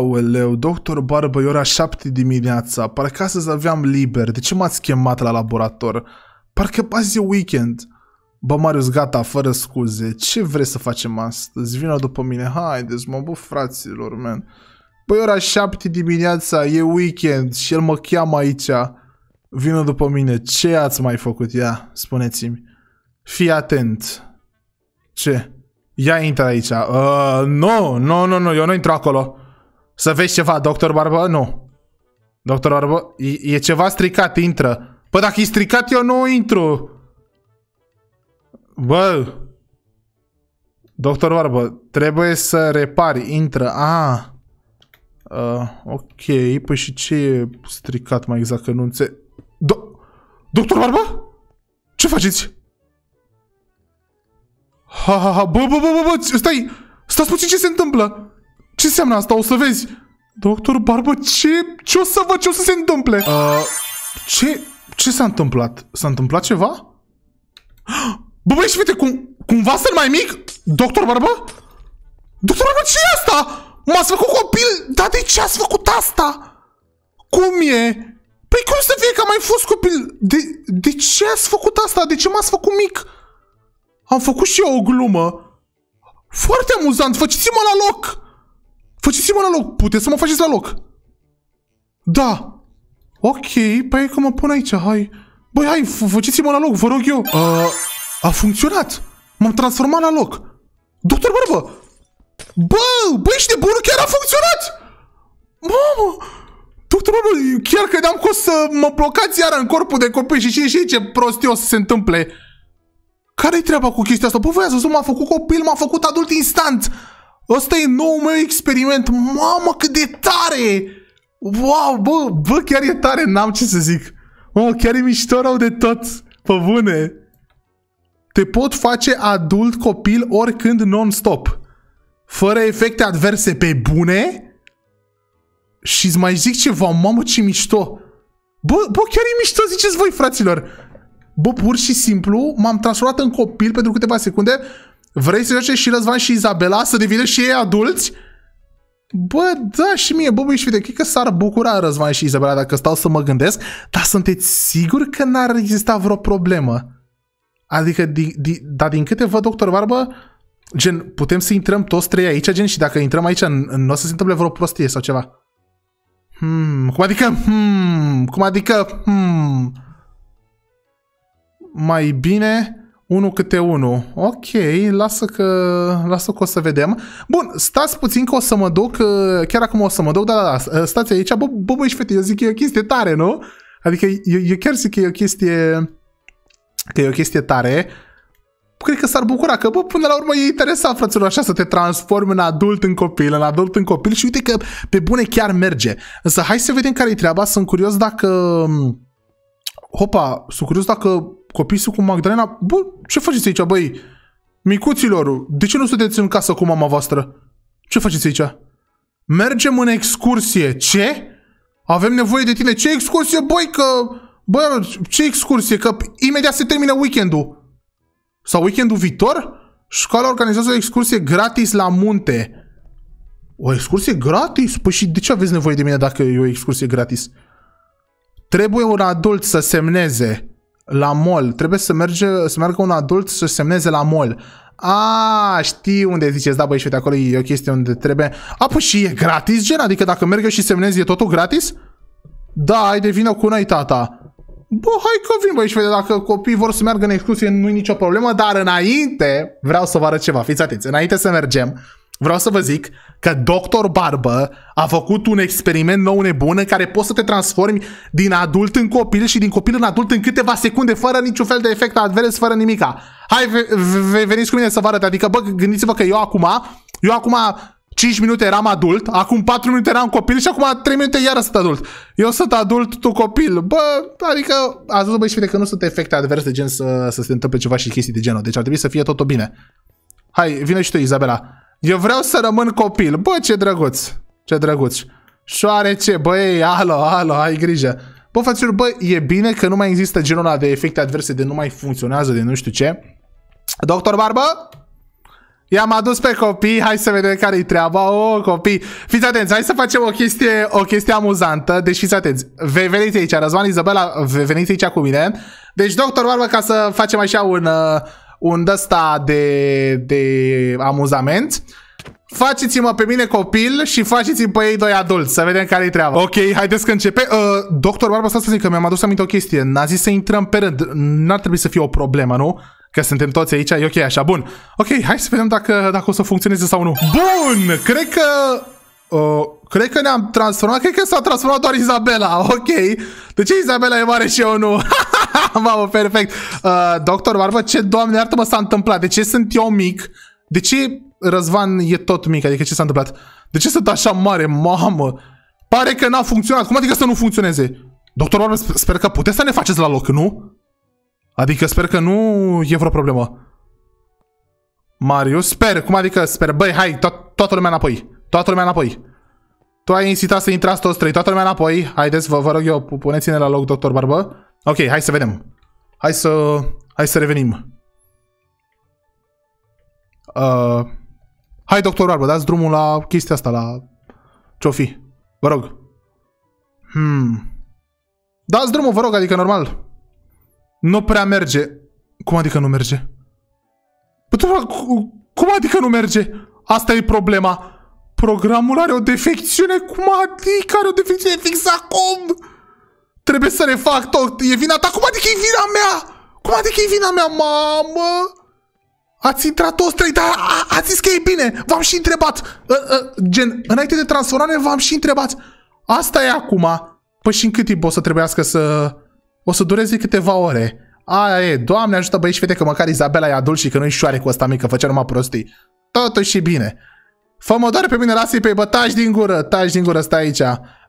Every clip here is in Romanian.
Aoleu, doctor Barbă, e ora 7 dimineața, parcă astăzi aveam liber, de ce m-ați chemat la laborator? Parcă azi e weekend. Bă, Marius, gata, fără scuze, ce vrei să facem astăzi? Vino după mine, haideți, mă, bă, fraților, man. Păi ora 7 dimineața, e weekend și el mă cheamă aici. Vino după mine, ce ați mai făcut? Ia, spuneți-mi. Fii atent. Ce? Ia intră aici. Uh, nu, no, nu, no, nu, no, eu nu intru acolo. Să vezi ceva, doctor Barbă? Nu. Doctor Barbă, e, e ceva stricat, intră. Bă, păi dacă e stricat, eu nu intru. Bă. Doctor Barbă, trebuie să repari, intră. Ah. Uh, ok, păi și ce e stricat mai exact, că nu înțe... Do Doctor Barba? Ce faceți? Ha, ha, ha, bă, bă, bă, bă, bă, stai! Stați puțin ce se întâmplă! Ce înseamnă asta? O să vezi. Doctor Barbă, ce, ce o să văd? Ce o să se întâmple? Uh, ce, ce s-a întâmplat? S-a întâmplat ceva? Bă, băi, și uite, cum, cumva să mai mic? Doctor Barbă? Doctor Barbă, ce e asta? M-ați făcut copil? Dar de ce ați făcut asta? Cum e? Păi cum să fie că am mai fost copil? De, de ce ați făcut asta? De ce m-ați făcut mic? Am făcut și eu o glumă. Foarte amuzant, faceți-mă la loc! Faceți-mă la loc, puteți să mă faceți la loc. Da. Ok, păi că mă pun aici, hai. Băi, hai, faceți-mă la loc, vă rog eu. A, a funcționat. M-am transformat la loc. Doctor Bărbă! Bă, Băi ești nebunul, chiar a funcționat! Mamă! Doctor Bărbă, chiar credeam că o să mă blocați iară în corpul de copii și știi ce prostie o să se întâmple. Care-i treaba cu chestia asta? Bă, voi ați văzut, m-a făcut copil, m-a făcut adult instant! Ăsta e nou meu experiment. Mamă, cât de tare! Wow, bă, bă, chiar e tare, n-am ce să zic. Oh, chiar e mișto rău de tot. Pă bune. Te pot face adult, copil, oricând, non-stop. Fără efecte adverse pe bune. Și îți mai zic ceva, mamă, ce mișto. Bă, bă, chiar e mișto, ziceți voi, fraților. Bă, pur și simplu, m-am transformat în copil pentru câteva secunde Vrei să joace și Răzvan și Izabela să devină și ei adulți? Bă, da, și mie, bă, și uite, cred că s-ar bucura Răzvan și Izabela dacă stau să mă gândesc, dar sunteți siguri că n-ar exista vreo problemă? Adică, di, di, dar din câte văd, doctor Barbă, gen, putem să intrăm toți trei aici, gen, și dacă intrăm aici, nu o să se întâmple vreo prostie sau ceva. Hmm, cum adică, hmm, cum adică, hmm. Mai bine 1 câte 1. Ok, lasă că, lasă că o să vedem. Bun, stați puțin că o să mă duc, uh, chiar acum o să mă duc, da, da, da stați aici. Bă, bă, bă, și fete, eu zic că e o chestie tare, nu? Adică eu, eu chiar zic că e o chestie, că e o chestie tare. Cred că s-ar bucura că, bă, până la urmă e interesant, frăților, așa, să te transformi în adult în copil, în adult în copil și uite că pe bune chiar merge. Însă hai să vedem care e treaba, sunt curios dacă... Mm, hopa, sunt curios dacă copiii cu Magdalena, bă, ce faceți aici, băi? Micuților, de ce nu sunteți în casă cu mama voastră? Ce faceți aici? Mergem în excursie. Ce? Avem nevoie de tine. Ce excursie, băi, că... Bă, ce excursie, că imediat se termină weekendul. Sau weekendul viitor? Școala organizează o excursie gratis la munte. O excursie gratis? Păi și de ce aveți nevoie de mine dacă e o excursie gratis? Trebuie un adult să semneze la mol, trebuie să, merge, să meargă un adult să semneze la mol. A, știi unde ziceți, da, băi, și uite, acolo e o chestie unde trebuie... A, păi și e gratis, gen? Adică dacă merg eu și semnez, e totul gratis? Da, ai de vină cu noi, tata. Bă, hai că vin, băi, și uite, dacă copiii vor să meargă în excursie, nu-i nicio problemă, dar înainte, vreau să vă arăt ceva, fiți atenți, înainte să mergem, Vreau să vă zic că Dr. Barbă a făcut un experiment nou nebun în care poți să te transformi din adult în copil și din copil în adult în câteva secunde, fără niciun fel de efect advers, fără nimica. Hai, veniți cu mine să vă arăt. Adică, bă, gândiți-vă că eu acum, eu acum 5 minute eram adult, acum 4 minute eram copil și acum 3 minute iară sunt adult. Eu sunt adult, tu copil. Bă, adică, ați văzut, băi, și că nu sunt efecte adverse de gen să, să se întâmple ceva și chestii de genul. Deci ar trebui să fie totul bine. Hai, vine și tu, Izabela. Eu vreau să rămân copil. Bă, ce drăguț. Ce drăguț. Șoarece, băi, alo, alo, ai grijă. Bă, frăților, bă, e bine că nu mai există genul ăla de efecte adverse, de nu mai funcționează, de nu știu ce. Doctor Barbă? I-am adus pe copii, hai să vedem care-i treaba. O, oh, copii, fiți atenți, hai să facem o chestie, o chestie amuzantă. Deci fiți atenți, Ve veniți aici, Răzvan, Izabela, veniți aici cu mine. Deci, doctor Barbă, ca să facem așa un... Uh, un ăsta de, de amuzament. Faceți-mă pe mine copil și faceți-mi pe ei doi adulți, să vedem care-i treaba. Ok, haideți că începe. Uh, doctor Barba, stați să zic că mi-am adus aminte o chestie. N-a zis să intrăm pe rând. N-ar trebui să fie o problemă, nu? Că suntem toți aici, e ok așa, bun. Ok, hai să vedem dacă, dacă o să funcționeze sau nu. Bun, cred că... Uh, cred că ne-am transformat, cred că s-a transformat doar Izabela, ok. De ce Izabela e mare și eu nu? Mamă, perfect. Uh, doctor Barbă, ce, doamne, iartă-mă, s-a întâmplat? De ce sunt eu mic? De ce Răzvan e tot mic? Adică ce s-a întâmplat? De ce sunt așa mare? Mamă! Pare că n-a funcționat. Cum adică să nu funcționeze? Doctor Barbă, sper că puteți să ne faceți la loc, nu? Adică sper că nu e vreo problemă. Marius, sper. Cum adică sper? Băi, hai, to- toată lumea înapoi. Toată lumea înapoi. Tu ai insistat să intrați toți trei, toată lumea înapoi. Haideți, vă, vă rog eu, puneți-ne la loc, doctor Barbă. Ok, hai să vedem. Hai să... Hai să revenim. Uh, hai, doctor Arbă, dați drumul la chestia asta, la... Ce-o fi? Vă rog. Hmm. Dați drumul, vă rog, adică normal. Nu prea merge. Cum adică nu merge? Păi, cum adică nu merge? Asta e problema. Programul are o defecțiune. Cum adică are o defecțiune fix acum? Trebuie să refac tot. E vina ta? Cum adică e vina mea? Cum adică e vina mea, mamă? Ați intrat toți trei, dar ați zis că e bine. V-am și întrebat. A, ă, a, ă, gen, înainte de transformare v-am și întrebat. Asta e acum. Păi și în cât timp o să trebuiască să... O să dureze câteva ore. Aia e, doamne ajută băieți și fete că măcar Izabela e adult și că nu-i șoare cu asta mică, făcea numai prostii. Totuși e bine. Fă-mă doar pe mine, lasă-i pe bătaș din gură, tași din gură, stai aici.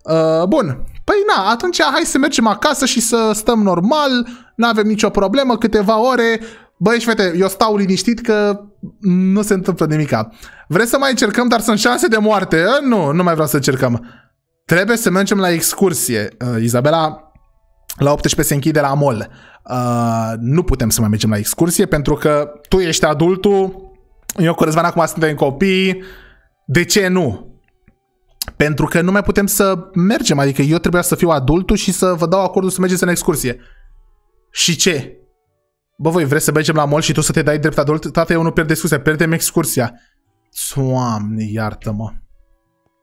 Uh, bun, Păi na, atunci hai să mergem acasă și să stăm normal, nu avem nicio problemă, câteva ore, Băi și fete, eu stau liniștit că nu se întâmplă nimica. Vreți să mai încercăm, dar sunt șanse de moarte? Eh, nu, nu mai vreau să încercăm. Trebuie să mergem la excursie. Uh, Izabela, la 18 se închide la mol. Uh, eh, nu putem să mai mergem la excursie pentru că tu ești adultul, eu cu Răzvan acum suntem copii, de ce nu? pentru că nu mai putem să mergem, adică eu trebuia să fiu adultul și să vă dau acordul să mergeți în excursie. Și ce? Bă, voi vreți să mergem la mall și tu să te dai drept adult? Tata, eu nu pierd excursia, pierdem excursia. Doamne, iartă-mă.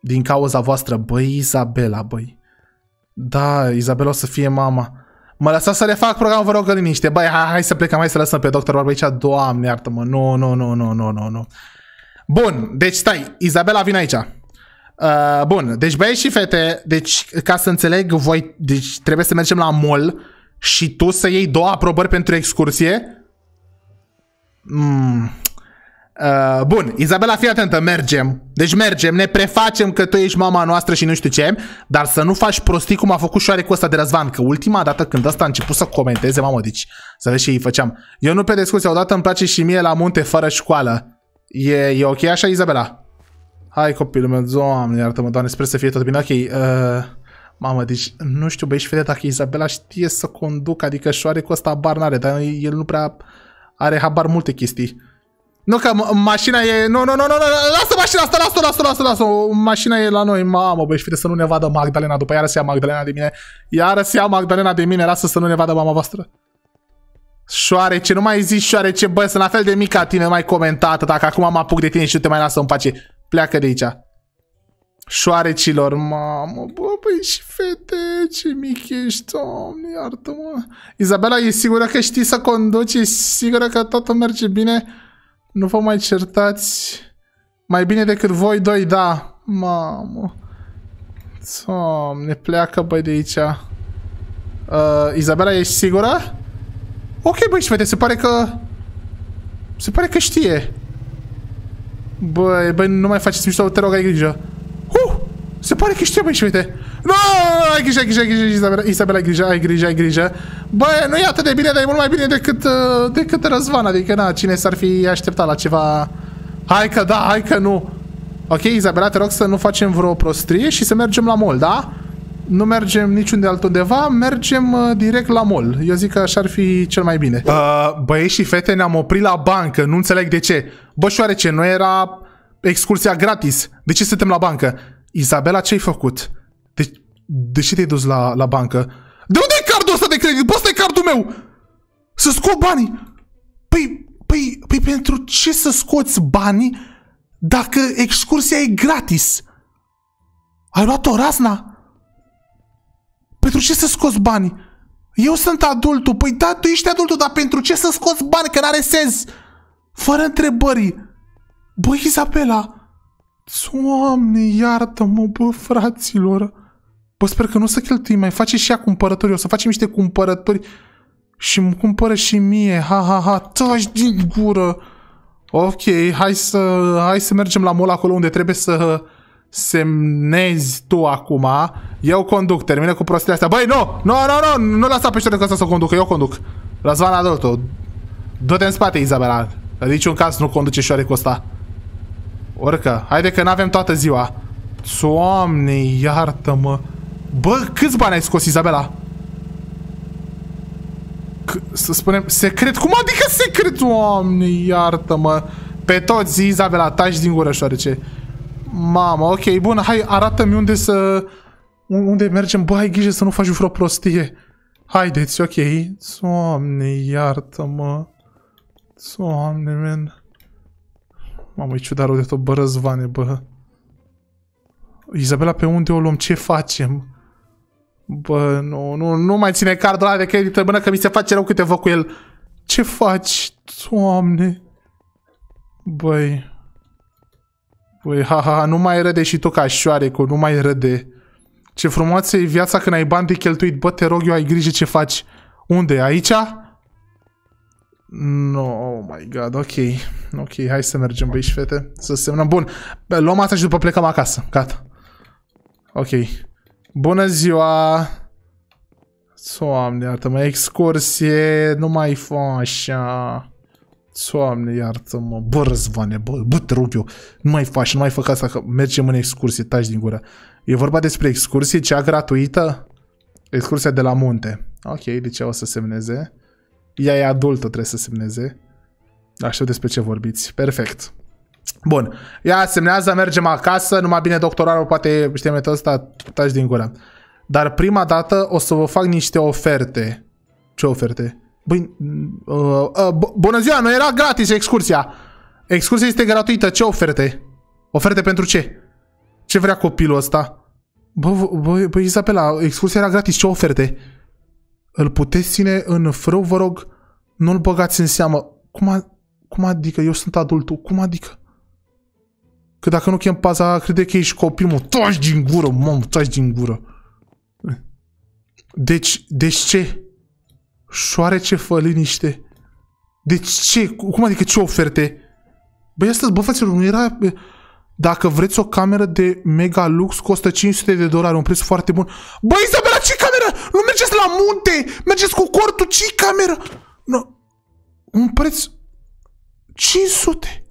Din cauza voastră, băi, Izabela, băi. Da, Izabela o să fie mama. Mă lasă să refac programul, vă rog, liniște. Băi, hai, hai să plecăm, hai să lăsăm pe doctor Barba aici. Doamne, iartă-mă, nu, nu, nu, nu, nu, nu, nu. Bun, deci stai, Izabela vine aici. Uh, bun, deci băieți și fete, deci ca să înțeleg voi, deci trebuie să mergem la mall și tu să iei două aprobări pentru excursie? Mm. Uh, bun, Izabela, fii atentă, mergem. Deci mergem, ne prefacem că tu ești mama noastră și nu știu ce, dar să nu faci prostii cum a făcut șoarecul ăsta de Răzvan, că ultima dată când ăsta a început să comenteze, mamă, deci să vezi ce îi făceam. Eu nu pe discuție, odată îmi place și mie la munte fără școală. E, e ok așa, Izabela? hai copilul meu, doamne iartă-mă, doamne, sper să fie tot bine, ok, uh, mamă, deci nu știu, băi, și fete, dacă Izabela știe să conduc, adică șoarecul ăsta habar n-are, dar el nu prea are habar multe chestii. Nu că mașina e... Nu, nu, nu, nu, nu, lasă mașina asta, lasă-o, lasă-o, lasă-o, lasă-o. Mașina e la noi, mamă, băi, fete, să nu ne vadă Magdalena, după iară se ia Magdalena de mine, iară se ia Magdalena de mine, lasă să nu ne vadă mama voastră. Șoarece, nu mai zici șoarece, băi, sunt la fel de mic ca tine, mai comentată, dacă acum mă apuc de tine și nu te mai lasă în pace. Pleacă de aici. Șoarecilor, mamă, bă, băi, și fete, ce mic ești, doamne, iartă-mă. Izabela, e sigură că știi să conduci, e sigură că totul merge bine? Nu vă mai certați mai bine decât voi doi, da, mamă. Doamne, pleacă, băi, de aici. Uh, Izabela, ești sigură? Ok, băi, și fete, se pare că... Se pare că știe. Băi, băi, nu mai faceți mișto, te rog, ai grijă. Uh! Se pare că știu, băi, și uite. Nu, no, ai grijă, ai grijă, ai grijă, Isabela, Isabela, ai grijă, ai grijă, ai grijă. Băi, nu e atât de bine, dar e mult mai bine decât, uh, decât Răzvan, adică, na, cine s-ar fi așteptat la ceva... Hai că da, hai că nu. Ok, Isabela, te rog să nu facem vreo prostrie și să mergem la mol, da? Nu mergem niciunde altundeva, mergem uh, direct la mol. Eu zic că așa ar fi cel mai bine. Uh, băieți și fete, ne-am oprit la bancă, nu înțeleg de ce. Bă, șoarece, nu era excursia gratis. De ce suntem la bancă? Izabela, ce-ai făcut? De, de ce te-ai dus la, la bancă? De unde e cardul ăsta de credit? Bă, ăsta e cardul meu! Să scot banii! Păi, păi, păi pentru ce să scoți banii dacă excursia e gratis? Ai luat-o razna? Pentru ce să scoți bani? Eu sunt adultul. Păi da, tu ești adultul, dar pentru ce să scoți bani? Că n-are sens fără întrebări. Bă, Isabela! Doamne, iartă-mă, bă, fraților. Bă, sper că nu o să cheltuim, mai. Face și ea cumpărături, O să facem niște cumpărături și îmi cumpără și mie. Ha, ha, ha. Taci din gură. Ok, hai să, hai să mergem la mol acolo unde trebuie să semnezi tu acum. Eu conduc, termină cu prostile astea. Băi, nu! Nu, nu, nu! Nu lasa pe știu că să o conducă, eu conduc. Răzvan Adolto. Du-te în spate, Izabela. În niciun caz nu conduce șoarecul ăsta. Orca, Haide că n-avem toată ziua. Doamne, iartă-mă. Bă, câți bani ai scos, Izabela? C să spunem, secret? Cum adică secret? Doamne, iartă-mă. Pe toți, Izabela, taci din gură, șoarece. Mamă, ok, bun, hai, arată-mi unde să... Unde mergem? Bă, ai grijă să nu faci vreo prostie. Haideți, ok. Doamne, iartă-mă. Soamne, man. Mamă, e ciudat rău de tot, bă, răzvane, bă. Izabela, pe unde o luăm? Ce facem? Bă, nu, nu, nu mai ține cardul ăla de credit în că mi se face rău câteva cu el. Ce faci, doamne? Băi... Băi, ha, ha, ha, nu mai răde și tu ca șoarecul, nu mai răde. Ce frumoasă e viața când ai bani de cheltuit. Bă, te rog eu, ai grijă ce faci. Unde? Aici? No, oh my god, ok. Ok, hai să mergem, băi și fete. Să semnăm. Bun, luăm asta și după plecăm acasă. Gata. Ok. Bună ziua! Soamne, iartă-mă, excursie, nu mai fă așa. Soamne, iartă-mă, bă, răzvane, bă, bă, te rog eu, nu mai faci, nu mai fă asta, că mergem în excursie, taci din gură. E vorba despre excursie, cea gratuită? Excursia de la munte. Ok, de ce o să semneze? Ea e adultă, trebuie să semneze. Da, știu despre ce vorbiți. Perfect. Bun. Ea semnează, mergem acasă, numai bine doctorarul poate știe metoda asta, tași din gura. Dar prima dată o să vă fac niște oferte. Ce oferte? Băi, uh, uh, bună ziua, nu era gratis excursia. Excursia este gratuită, ce oferte? Oferte pentru ce? Ce vrea copilul ăsta? Bă, bă, bă Isabela, excursia era gratis, ce oferte? Îl puteți ține în frâu, vă rog? Nu-l băgați în seamă. Cum, a, cum adică? Eu sunt adultul. Cum adică? Că dacă nu chem paza, crede că ești copil, mă. Taci din gură, mă, taci din gură. Deci, deci ce? ce fă liniște. Deci ce? Cum adică ce oferte? Băi, asta, bă, fraților, nu era... Dacă vreți o cameră de mega lux, costă 500 de dolari, un preț foarte bun. Băi, Isabela, ce cameră? Nu mergeți la munte! Mergeți cu cortul, ce cameră? No. Un preț... 500!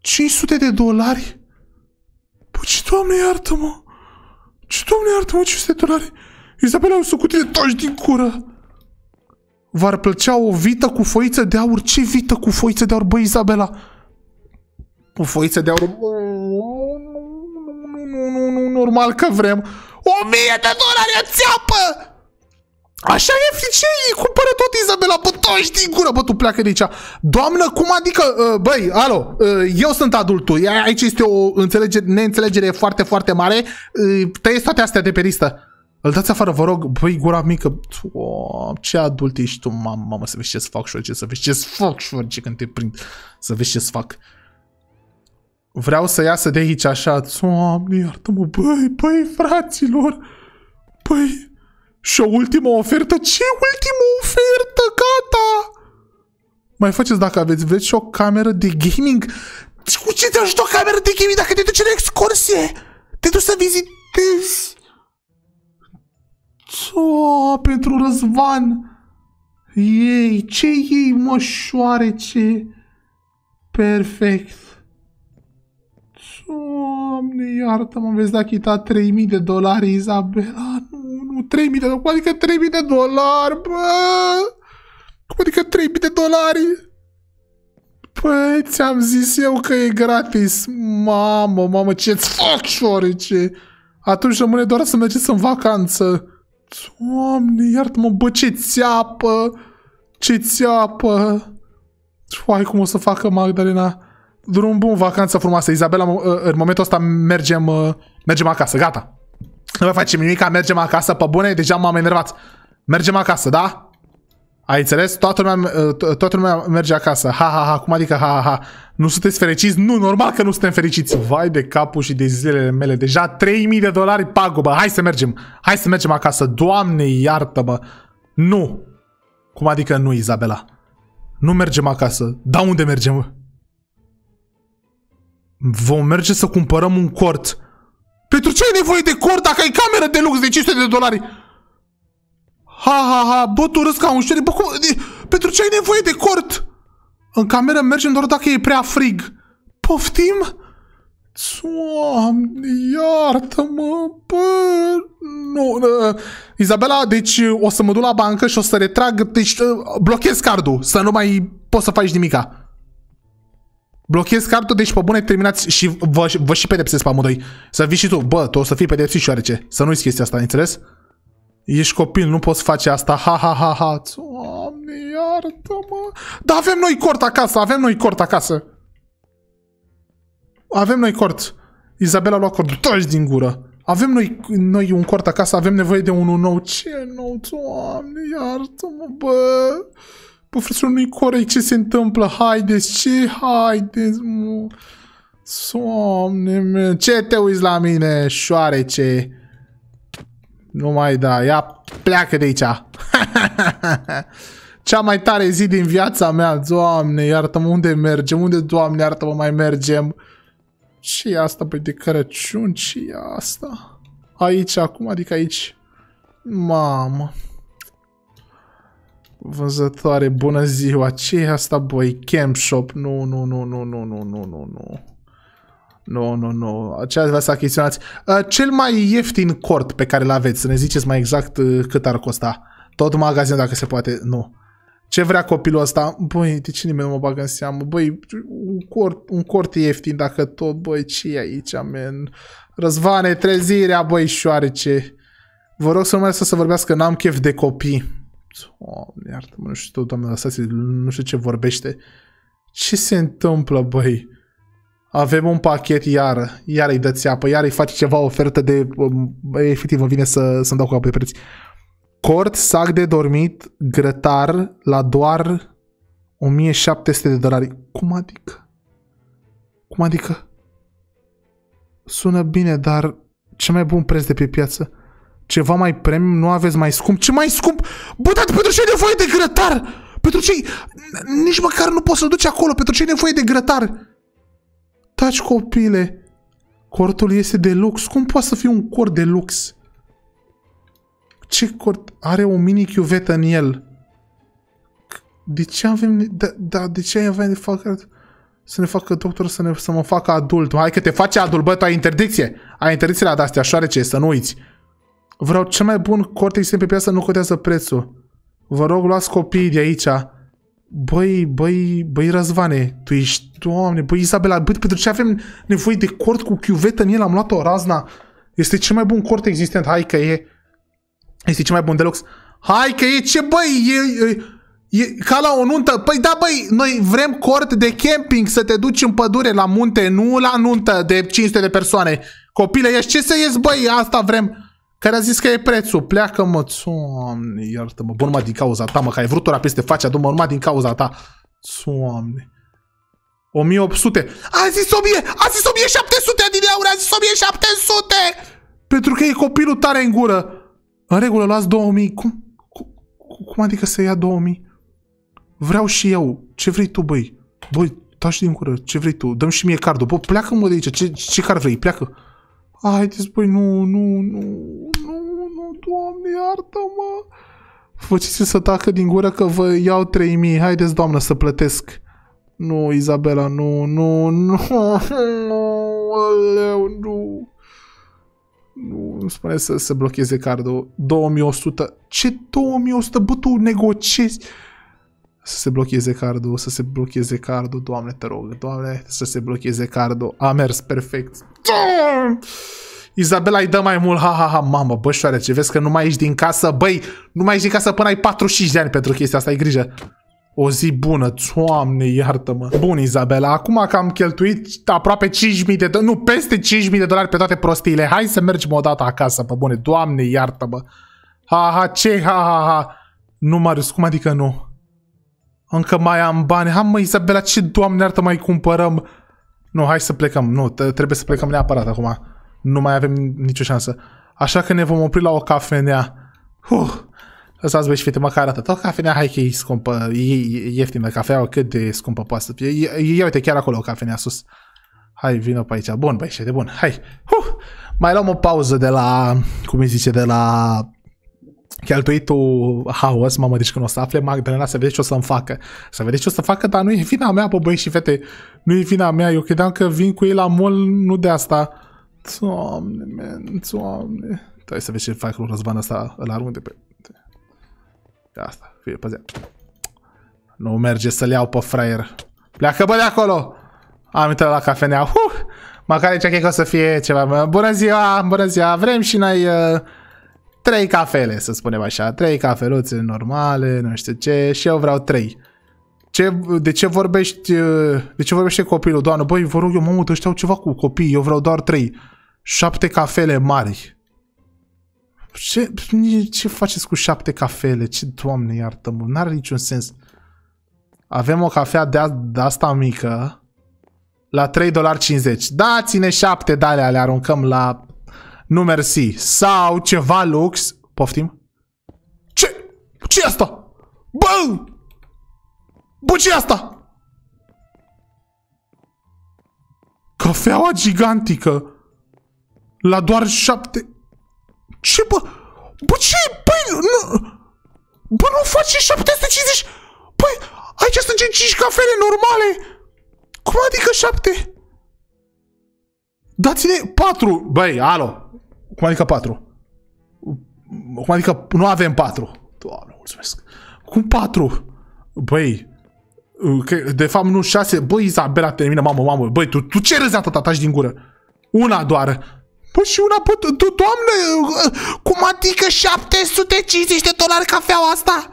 500 de dolari? Păi ce, doamne, iartă-mă! Ce, doamne, iartă-mă, 500 de dolari? Isabela, sunt cu tine toși din cură! V-ar plăcea o vită cu foiță de aur? Ce vită cu foiță de aur, băi, Isabela cu foiță de aur. Nu, nu, nu, normal că vrem. O mie de dolari în țeapă! Așa e fricei, cumpără tot Izabela, bă, toși din gură, bă, tu pleacă de aici. Doamnă, cum adică, ă, băi, alo, ă, eu sunt adultul, aici este o înțelegere, neînțelegere foarte, foarte mare, ă, tăiesc toate astea de pe listă. Îl dați afară, vă rog, băi, gura mică. O, ce adult ești tu, mamă, mamă, să vezi ce-ți fac și orice, să vezi ce-ți fac și ce când te prind, să vezi ce-ți fac vreau să iasă de aici așa, Doamne, iartă-mă, băi, băi, fraților, băi, și o ultimă ofertă, ce ultimă ofertă, gata! Mai faceți dacă aveți, vreți și o cameră de gaming? Cu ce te ajută o cameră de gaming dacă te duci în excursie? Te duci să vizitezi? O, pentru Răzvan! Ei, ce ei, mășoare, ce... Perfect. Doamne, iartă-mă, vezi, dacă chita 3000 de dolari, Izabela, nu, nu, 3000 de dolari, adică 3000 de dolari, bă? Cum adică 3000 de dolari? Păi, ți-am zis eu că e gratis. Mamă, mamă, ce-ți fac, șorice? Atunci rămâne doar să mergeți în vacanță. Doamne, iartă-mă, bă, ce țeapă! Ce țeapă! Uai, cum o să facă Magdalena? drum bun, vacanță frumoasă. Izabela, ă, în momentul ăsta mergem, ă, mergem acasă, gata. Nu mai facem nimic, mergem acasă, pe bune, deja m-am enervat. Mergem acasă, da? Ai înțeles? Toată lumea, ă, toată lumea merge acasă. Ha, ha, ha. Cum adică ha, ha, ha? Nu sunteți fericiți? Nu, normal că nu suntem fericiți. Vai de capul și de zilele mele. Deja 3000 de dolari pagubă. Hai să mergem. Hai să mergem acasă. Doamne, iartă-mă. Nu. Cum adică nu, Izabela? Nu mergem acasă. Da unde mergem? Vom merge să cumpărăm un cort. Pentru ce ai nevoie de cort dacă ai cameră de lux de 500 de dolari? Ha, ha, ha, bă, tu râs ca un șeri, bă, cum... pentru ce ai nevoie de cort? În cameră mergem doar dacă e prea frig. Poftim? Doamne, iartă-mă, bă, nu, uh, Izabela, deci o să mă duc la bancă și o să retrag, deci uh, blochez cardul, să nu mai poți să faci nimica. Blochez cardul, deci pe bune terminați și vă, vă și pedepsesc pe amândoi. Să vii și tu, bă, tu o să fii pedepsit și oarece. Să nu i chestia asta, înțeles? Ești copil, nu poți face asta. Ha, ha, ha, ha. Doamne, iartă-mă. Dar avem noi cort acasă, avem noi cort acasă. Avem noi cort. Izabela luat cortul. tăși din gură. Avem noi, noi un cort acasă, avem nevoie de unul nou. Ce nou, doamne, iartă-mă, bă. Profesorul nu-i corect, ce se întâmplă? Haideți, ce? Haideți, mă. Soamne, mă. Ce te uiți la mine, șoarece? Nu mai da, ia pleacă de aici. Cea mai tare zi din viața mea, doamne, iartă-mă, unde mergem? Unde, doamne, iartă-mă, mai mergem? ce e asta, pe păi de Crăciun? ce e asta? Aici, acum, adică aici. Mamă. Vânzătoare, bună ziua! ce e asta, boi? Camp shop? Nu, nu, nu, nu, nu, nu, nu, nu, nu. Nu, nu, nu. Ce ați vrea să achiziționați? Cel mai ieftin cort pe care îl aveți, să ne ziceți mai exact cât ar costa. Tot magazin dacă se poate. Nu. Ce vrea copilul ăsta? Băi, de ce nimeni nu mă bagă în seamă? Băi, un cort, un cort ieftin dacă tot, băi, ce e aici, amen? Răzvane, trezirea, băi, șoarece. Vă rog să nu mai să vorbească, n-am chef de copii. Oh, iartă mă, nu știu, doamne, lăsați nu știu ce vorbește. Ce se întâmplă, băi? Avem un pachet iară, iar îi dă țeapă, iar îi face ceva ofertă de... Um, Bă, efectiv, vine să, să-mi dau cu apă pe preț. Cort, sac de dormit, grătar, la doar 1700 de dolari. Cum adică? Cum adică? Sună bine, dar ce mai bun preț de pe piață? ceva mai premium, nu aveți mai scump. Ce mai scump? Bă, dar pentru ce ai nevoie de grătar? Pentru ce Nici măcar nu poți să-l duci acolo. Pentru ce ai nevoie de grătar? Taci, copile. Cortul este de lux. Cum poate să fie un cort de lux? Ce cort? Are o mini chiuvetă în el. De ce avem... Da, da de ce avea de facă... Să ne facă doctor să, ne, să mă facă adult. Hai că te face adult, bă, tu ai interdicție. Ai interdicție la astea, așa ce, să nu uiți. Vreau cel mai bun Cortex pe piață, nu cotează prețul. Vă rog, luați copiii de aici. Băi, băi, băi, Răzvane, tu ești, doamne, băi, Isabela, băi, pentru ce avem nevoie de cort cu chiuvetă în el? Am luat o razna. Este cel mai bun cort existent, hai că e. Este cel mai bun deluxe. Hai că e ce, băi, e, e, e ca la o nuntă. Păi da, băi, noi vrem cort de camping să te duci în pădure la munte, nu la nuntă de 500 de persoane. Copile, ești ce să ies, băi, asta vrem care a zis că e prețul. Pleacă, mă, soamne, iartă-mă, Bă, numai din cauza ta, mă, că ai vrut ora peste facea, dumă, numai din cauza ta. Soamne. 1800. A zis 1000, a zis 1700 din euro, a zis 1700! Pentru că e copilul tare în gură. În regulă, luați 2000. Cum, cum, cum adică să ia 2000? Vreau și eu. Ce vrei tu, băi? Băi, tași din gură. Ce vrei tu? Dăm și mie cardul. Bă, pleacă mă de aici. Ce, ce car vrei? Pleacă hai te spui, nu, nu, nu, nu, nu, doamne, iartă-mă. Făceți să tacă din gură că vă iau 3000, haideți, doamnă, să plătesc. Nu, Izabela, nu, nu, nu, nu, aleu, nu. Nu, îmi spune să se blocheze cardul. 2100. Ce 2100? Bă, tu negociezi? să se blocheze cardul, să se blocheze cardul, doamne te rog, doamne, să se blocheze cardul, a mers perfect. Izabela îi dă mai mult, ha, ha, ha, mamă, bășoare, ce vezi că nu mai ești din casă, băi, nu mai ești din casă până ai 45 de ani pentru chestia asta, ai grijă. O zi bună, Doamne, iartă-mă. Bun, Izabela, acum că am cheltuit aproape 5.000 de nu, peste 5.000 de dolari pe toate prostiile, hai să mergem o dată acasă, pe bune, Doamne, iartă-mă. Ha, ha, ce, ha, ha, ha. Nu, Marius, cum adică nu? Încă mai am bani. Ha, mă, Isabela, ce doamne artă mai cumpărăm? Nu, hai să plecăm. Nu, trebuie să plecăm neapărat acum. Nu mai avem nicio șansă. Așa că ne vom opri la o cafenea. Huh. Lăsați băi și fete, măcar atât. O cafenea, hai că e scumpă, e, ieftină cafeaua, cât de scumpă poate să fie. Ia uite, chiar acolo o cafenea sus. Hai, vină pe aici. Bun, băi, de bun. Hai. Huh. Mai luăm o pauză de la, cum îi zice, de la cheltuitul haos, mamă, deci când o să afle Magdalena, să vedeți ce o să-mi facă. Să vedeți ce o să facă, dar nu e vina mea, bă, băi și fete, nu e vina mea, eu credeam că vin cu ei la mol, nu de asta. Doamne, man, doamne. Hai să vezi ce fac lui Răzvan ăsta, îl arunc de pe... De asta, fie, păzea. Nu merge să-l iau pe fraier. Pleacă, bă, de acolo! Am intrat la cafenea, huh! Măcar aici cea că o să fie ceva. Bună ziua, bună ziua, vrem și noi... Uh trei cafele, să spunem așa, trei cafeluțe normale, nu știu ce, și eu vreau trei. Ce, de ce vorbești, de ce vorbește copilul? Doamnă, băi, vă rog eu, mut, ăștia au ceva cu copii, eu vreau doar trei. Șapte cafele mari. Ce, ce faceți cu șapte cafele? Ce, doamne, iartă-mă, n-are niciun sens. Avem o cafea de, de asta mică la 3,50 dolari. Da, ține șapte de alea, le aruncăm la nu mersi. Sau ceva lux. Poftim? Ce? ce asta? Bă! Bă, ce asta? Cafeaua gigantică. La doar șapte... Ce bă? Bă, ce? Băi, nu... Bă, nu face 750... Păi, aici sunt gen 5 cafele normale. Cum adică 7? Dați-ne 4. Băi, alo. Cum adică 4? Cum adică nu avem 4? Doamne, mulțumesc. Cum 4? Băi, uh, de fapt nu 6. Băi, Izabela termină, mamă, mamă. Băi, tu, tu ce râzi atâta din gură? Una doar. Păi și una păi, Tu, doamne, uh, cum adică 750 de dolari cafeaua asta?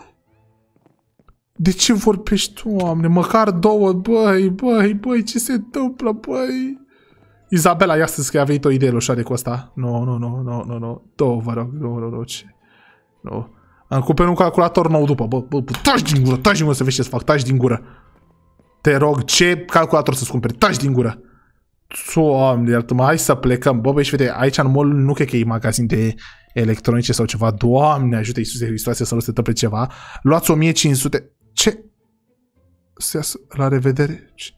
De ce vorbești, doamne? Măcar două, băi, băi, băi, ce se întâmplă, băi? Izabela, ia să că a venit o idee de cu asta? Nu, nu, nu, nu, nu, nu. Două, vă rog, nu, nu, nu, ce... Nu. Am cumpărat un calculator nou după. Bă, bă, bă, taci din gură, taci din gură să vezi ce să fac, taci din gură. Te rog, ce calculator să-ți cumperi? Taci din gură. Doamne, iartă-mă, hai să plecăm. Bă, băi, și vede, aici în mall nu cred că e magazin de electronice sau ceva. Doamne, ajută Iisuse Hristos să nu se întâmple ceva. Luați 1500. Ce? Să la revedere. Ce?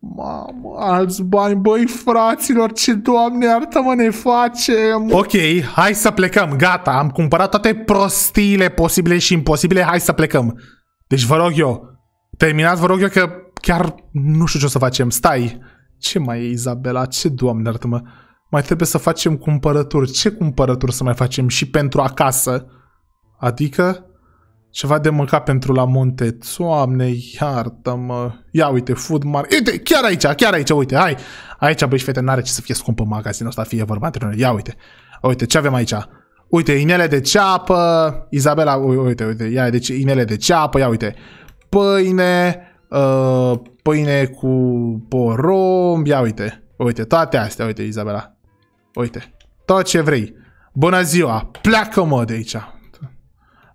Mamă, alți bani, băi fraților, ce doamne iartă-mă ne facem! Ok, hai să plecăm, gata, am cumpărat toate prostiile posibile și imposibile, hai să plecăm. Deci vă rog eu, terminați vă rog eu că chiar nu știu ce o să facem, stai. Ce mai e Izabela, ce doamne iartă-mă? Mai trebuie să facem cumpărături, ce cumpărături să mai facem și pentru acasă? Adică... Ceva de mâncat pentru la munte. Doamne, iartă-mă. Ia uite, food mart. Uite, chiar aici, chiar aici, uite, hai. Aici, băi, fete, n-are ce să fie scumpă magazinul ăsta, fie vorba între noi. Ia uite. Uite, ce avem aici? Uite, inele de ceapă. Izabela, uite, uite, ia, deci inele de ceapă, ia uite. Pâine, uh, pâine cu porumb, ia uite. Uite, toate astea, uite, Izabela. Uite, tot ce vrei. Bună ziua, pleacă-mă de aici.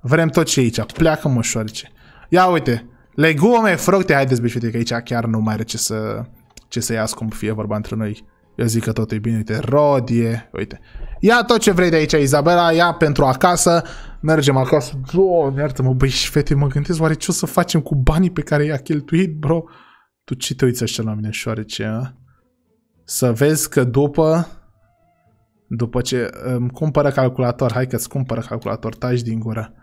Vrem tot ce e aici. Pleacă mășoarece. Ia uite. Legume, fructe. Haideți, bici, că aici chiar nu mai are ce să, ce să iasă cum fie vorba între noi. Eu zic că totul e bine. Uite, rodie. Uite. Ia tot ce vrei de aici, Izabela. Ia pentru acasă. Mergem acasă. Doamne, iartă-mă, băi și fete, mă gândesc oare ce o să facem cu banii pe care i-a cheltuit, bro? Tu ce te uiți așa la mine, șoarece, a? Să vezi că după... După ce îmi cumpără calculator, hai că-ți cumpără calculator, taci din gură.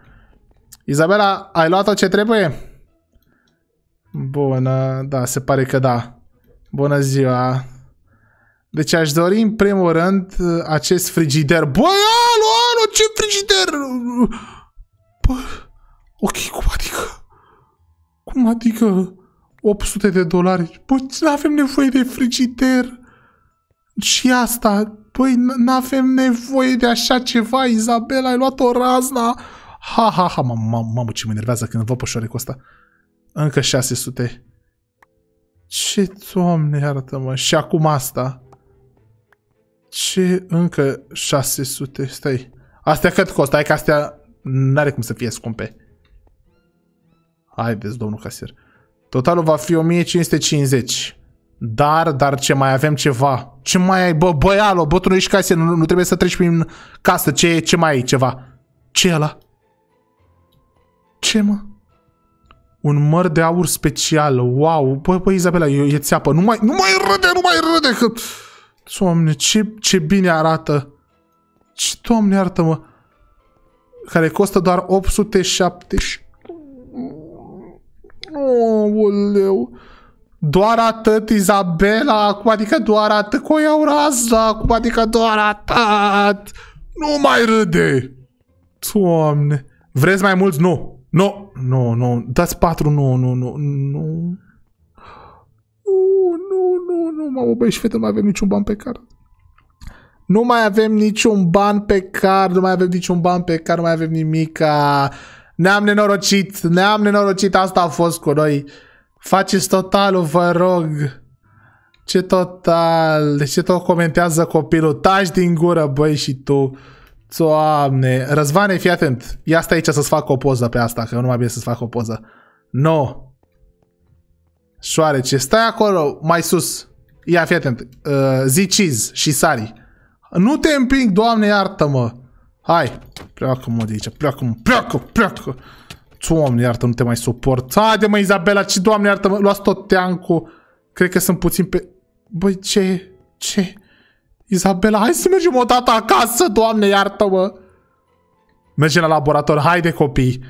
Izabela, ai luat tot ce trebuie? Bună, da, se pare că da. Bună ziua. Deci aș dori în primul rând acest frigider. Băi, alu, alu, ce frigider? Bă, ok, cum adică? Cum adică 800 de dolari? Bă, nu avem nevoie de frigider. Și asta, băi, nu avem nevoie de așa ceva, Izabela, ai luat o razna. Ha, ha, ha, mamă, mamă, ce mă enervează când vă cu asta. Încă 600. Ce, doamne, iartă-mă, și acum asta. Ce, încă 600, stai. Astea cât costă? Ai că astea n-are cum să fie scumpe. Haideți, domnul casier. Totalul va fi 1550. Dar, dar ce mai avem ceva? Ce mai ai? Bă, băialo, bă, tu nu ești casier, nu, nu trebuie să treci prin casă. Ce, ce mai ai ceva? Ce e ăla? Ce mă? Un măr de aur special. Wow. Păi, păi Izabela, e, e țeapă. Nu mai, nu mai râde, nu mai râde. Că... Doamne, ce, ce bine arată. Ce, doamne, iartă-mă. Care costă doar 870. Oh, oleu. Doar atât, Izabela, acum adică doar atât, cu iau razna, acum adică doar atât. Nu mai râde. Doamne. Vreți mai mulți? Nu. Nu, nu, nu. Dați patru, nu, nu, nu, nu. Nu, nu, nu, nu, mamă, băi și fete, nu mai avem niciun ban pe card. Nu mai avem niciun ban pe card, nu mai avem niciun ban pe card, nu mai avem nimic. Ne-am nenorocit, ne-am nenorocit, asta a fost cu noi. Faceți totalul, vă rog. Ce total, De deci ce tot comentează copilul. Taci din gură, băi, și tu. Doamne, Răzvane, fii atent. Ia stai aici să-ți fac o poză pe asta, că eu nu mai bine să-ți fac o poză. No. Șoarece, stai acolo, mai sus. Ia, fii atent. Uh, zi și sari. Nu te împing, doamne, iartă-mă. Hai, pleacă mă de aici, pleacă mă, pleacă, pleacă. Doamne, iartă, nu te mai suport. Haide mă, Izabela, ce doamne, iartă-mă, luați tot teancul. Cred că sunt puțin pe... Băi, ce Ce Isabela, hai să mergem o dată acasă, doamne, iartă-mă! Merge la laborator, haide copii!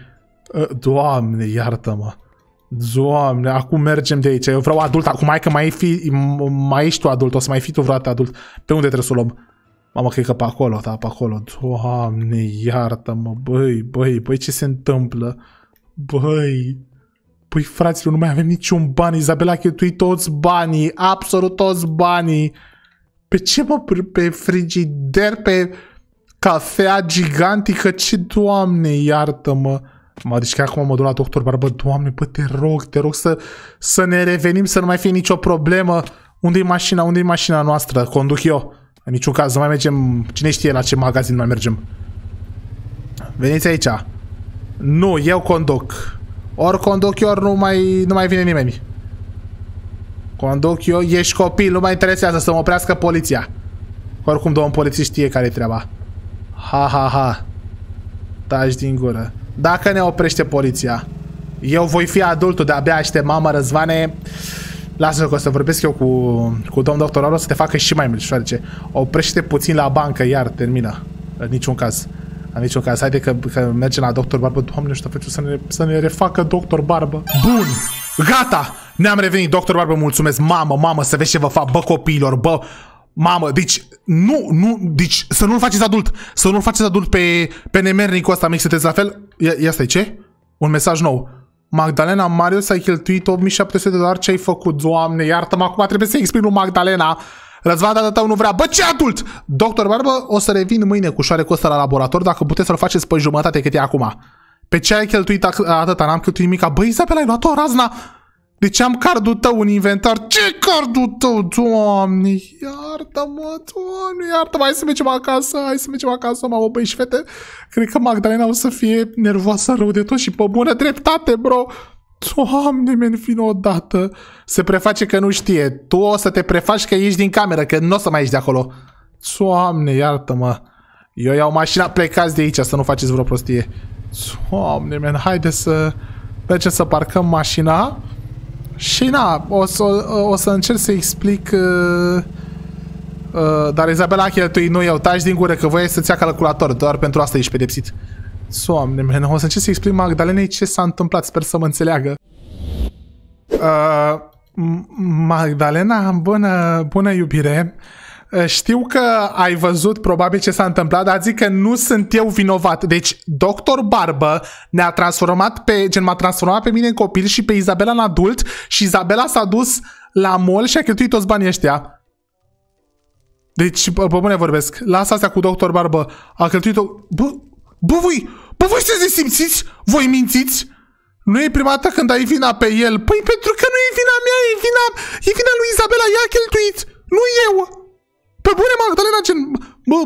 Ă, doamne, iartă-mă! Doamne, acum mergem de aici, eu vreau adult, acum mai că mai, fi, mai ești tu adult, o să mai fii tu vreodată adult. Pe unde trebuie să luăm? Mamă, cred că pe acolo, da, pe acolo. Doamne, iartă-mă, băi, băi, băi, ce se întâmplă? Băi, Păi fraților, nu mai avem niciun ban. Izabela a cheltuit toți banii, absolut toți banii. Pe ce mă? Pe frigider? Pe cafea gigantică? Ce, doamne, iartă-mă! Mă, deci chiar acum mă duc la doctor, barbă, doamne, bă, te rog, te rog să, să ne revenim, să nu mai fie nicio problemă. unde e mașina? unde e mașina noastră? Conduc eu. În niciun caz, nu mai mergem, cine știe la ce magazin mai mergem. Veniți aici. Nu, eu conduc. Ori conduc eu, ori nu mai, nu mai vine nimeni. Conduc eu, ești copil, nu mă interesează să mă oprească poliția. Oricum, domn polițist știe care e treaba. Ha, ha, ha. Taci din gură. Dacă ne oprește poliția, eu voi fi adultul, de-abia aștept mama Răzvane. lasă l că o să vorbesc eu cu, cu domn doctor Oro să te facă și mai mișoarece. Oprește puțin la bancă, iar termină. În niciun caz. În niciun caz, haide că, că merge la doctor Barbă. Doamne, știu, să ne, să ne refacă doctor Barbă. Bun! Gata! Ne-am revenit, doctor Barbă, mulțumesc. Mamă, mamă, să vezi ce vă fac, bă, copiilor, bă. Mamă, deci nu, nu, deci să nu-l faceți adult, să nu-l faceți adult pe, pe nemernicul ăsta, mic, sunteți la fel? Ia, ia stai, ce? Un mesaj nou. Magdalena Marius ai cheltuit 8700 de dolari, ce ai făcut? Doamne, iartă-mă, acum trebuie să explic lui Magdalena Răzvan data tău nu vrea. Bă, ce adult! Doctor Barbă, o să revin mâine cu șoare Costa la laborator dacă puteți să-l faceți pe jumătate cât e acum. Pe ce ai cheltuit atâta? N-am cheltuit mica. Băi, Izabela, ai luat-o razna! Deci am cardul tău în inventar. Ce cardul tău, doamne? Iartă-mă, doamne, iartă-mă. Hai să mergem acasă, hai să mergem acasă, mă, băi și fete. Cred că Magdalena o să fie nervoasă rău de tot și pe bună dreptate, bro. Doamne, men, o odată. Se preface că nu știe. Tu o să te prefaci că ești din cameră, că nu o să mai ieși de acolo. Doamne, iartă-mă. Eu iau mașina, plecați de aici să nu faceți vreo prostie. Doamne, men, haide să mergem să parcăm mașina. Și na, o să, o să încerc să explic... Uh, uh, dar Izabela Achille, tu nu eu, Tași din gură că voi să-ți ia calculator, doar pentru asta ești pedepsit. Soamne, man, o să încerc să explic Magdalenei ce s-a întâmplat, sper să mă înțeleagă. Uh, Magdalena, bună, bună iubire. Uh, știu că ai văzut probabil ce s-a întâmplat, dar zic că nu sunt eu vinovat. Deci, doctor Barbă ne-a transformat pe, gen m-a transformat pe mine în copil și pe Izabela în adult și Izabela s-a dus la mol și a cheltuit toți banii ăștia. Deci, pe bune vorbesc, lasă asta cu doctor Barbă. A cheltuit-o... Bă, Bă, voi, bă, voi sunteți simțiți? Voi mințiți? Nu e prima dată când ai vina pe el. Păi pentru că nu e vina mea, e vina, e vina lui Isabela, ea a cheltuit, nu eu. Pe bune, Magdalena, gen... Bă,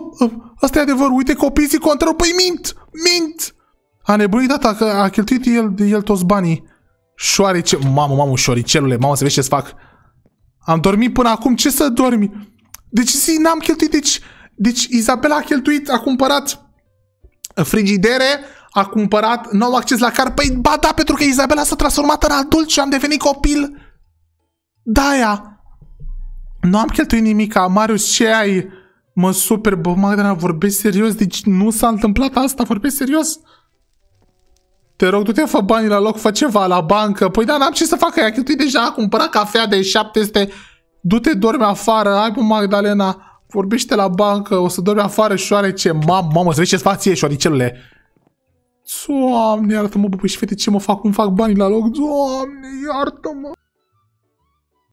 asta e adevărul, uite copiii zic contra, păi mint, mint. A nebunit tata că a cheltuit el, el toți banii. Șoarece, mamă, mamă, șoricelule, mamă, să vezi ce-ți fac. Am dormit până acum, ce să dormi? Deci zi, n-am cheltuit, deci, deci Isabela a cheltuit, a cumpărat frigidere, a cumpărat nou acces la car. Păi, ba da, pentru că Izabela s-a transformat în adult și am devenit copil. Da, Nu am cheltuit nimic, Marius, ce ai? Mă super, bă, Magdalena, vorbesc serios? Deci nu s-a întâmplat asta? Vorbesc serios? Te rog, du-te, fă banii la loc, fă ceva la bancă. Păi da, n-am ce să fac, ai a cheltuit deja, a cumpărat cafea de 700. Du-te, dormi afară, hai, bă, Magdalena vorbește la bancă, o să dormi afară șoarece, mamă, mamă, să vezi ce-ți fac ție șoaricelele. Doamne, iartă-mă, bă, și fete, ce mă fac, cum fac banii la loc? Doamne, iartă-mă!